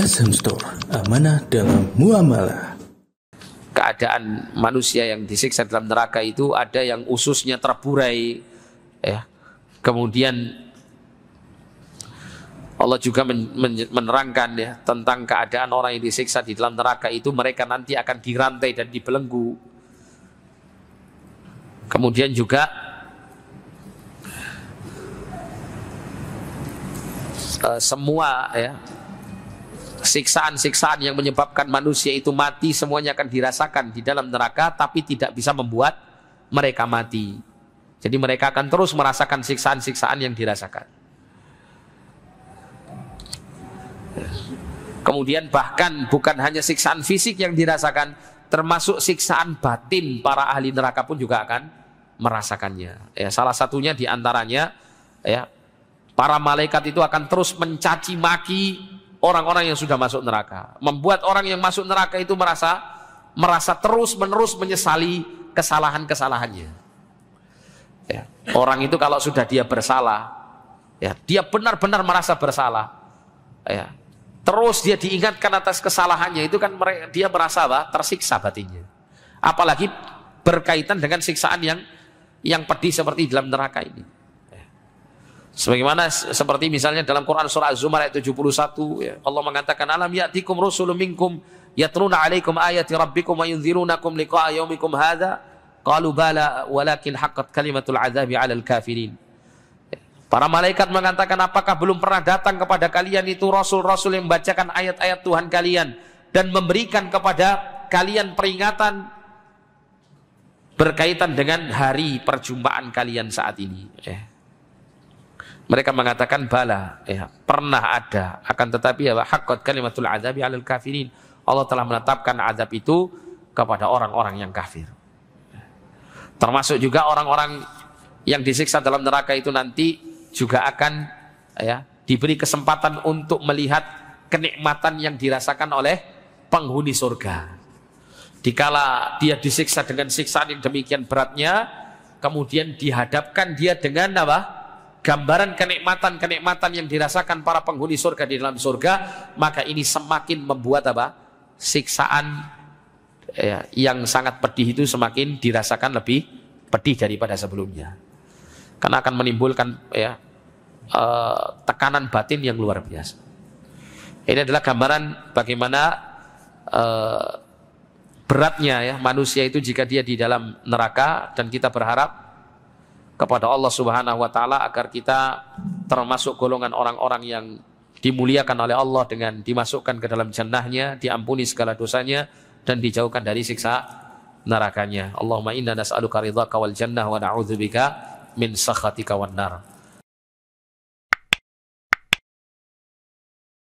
SM Store, amanah dalam muamalah. Keadaan manusia yang disiksa dalam neraka itu ada yang ususnya terburai, ya. Kemudian Allah juga menerangkan ya tentang keadaan orang yang disiksa di dalam neraka itu mereka nanti akan dirantai dan dibelenggu. Kemudian juga eh, semua ya siksaan-siksaan yang menyebabkan manusia itu mati semuanya akan dirasakan di dalam neraka tapi tidak bisa membuat mereka mati. Jadi mereka akan terus merasakan siksaan-siksaan yang dirasakan. Kemudian bahkan bukan hanya siksaan fisik yang dirasakan, termasuk siksaan batin para ahli neraka pun juga akan merasakannya. Ya, salah satunya diantaranya ya, para malaikat itu akan terus mencaci maki orang-orang yang sudah masuk neraka. Membuat orang yang masuk neraka itu merasa merasa terus-menerus menyesali kesalahan-kesalahannya. Ya, orang itu kalau sudah dia bersalah, ya, dia benar-benar merasa bersalah. Ya, terus dia diingatkan atas kesalahannya itu kan dia merasa bah, tersiksa batinnya. Apalagi berkaitan dengan siksaan yang yang pedih seperti dalam neraka ini. Sebagaimana seperti misalnya dalam Quran surah Az-Zumar ayat 71 ya, Allah mengatakan alam ya'tikum rusulun minkum yatluna 'alaikum ayati rabbikum wa yunzirunakum liqa'a yaumikum hadza qalu bala walakin haqqat kalimatul 'adzabi 'alal kafirin. Ya, para malaikat mengatakan apakah belum pernah datang kepada kalian itu rasul-rasul yang membacakan ayat-ayat Tuhan kalian dan memberikan kepada kalian peringatan berkaitan dengan hari perjumpaan kalian saat ini. Ya. Mereka mengatakan bala, ya, pernah ada. Akan tetapi ya hakot kalimatul ya al kafirin. Allah telah menetapkan azab itu kepada orang-orang yang kafir. Termasuk juga orang-orang yang disiksa dalam neraka itu nanti juga akan ya, diberi kesempatan untuk melihat kenikmatan yang dirasakan oleh penghuni surga. Dikala dia disiksa dengan siksaan yang demikian beratnya, kemudian dihadapkan dia dengan apa? gambaran kenikmatan-kenikmatan yang dirasakan para penghuni surga di dalam surga, maka ini semakin membuat apa? siksaan ya, yang sangat pedih itu semakin dirasakan lebih pedih daripada sebelumnya. Karena akan menimbulkan ya eh, tekanan batin yang luar biasa. Ini adalah gambaran bagaimana uh, beratnya ya manusia itu jika dia di dalam neraka dan kita berharap kepada Allah Subhanahu wa taala agar kita termasuk golongan orang-orang yang dimuliakan oleh Allah dengan dimasukkan ke dalam jannahnya, diampuni segala dosanya dan dijauhkan dari siksa nerakanya. Allahumma inna nas'aluka ridhaka wal jannah wa na'udzubika min sakhatika wan nar.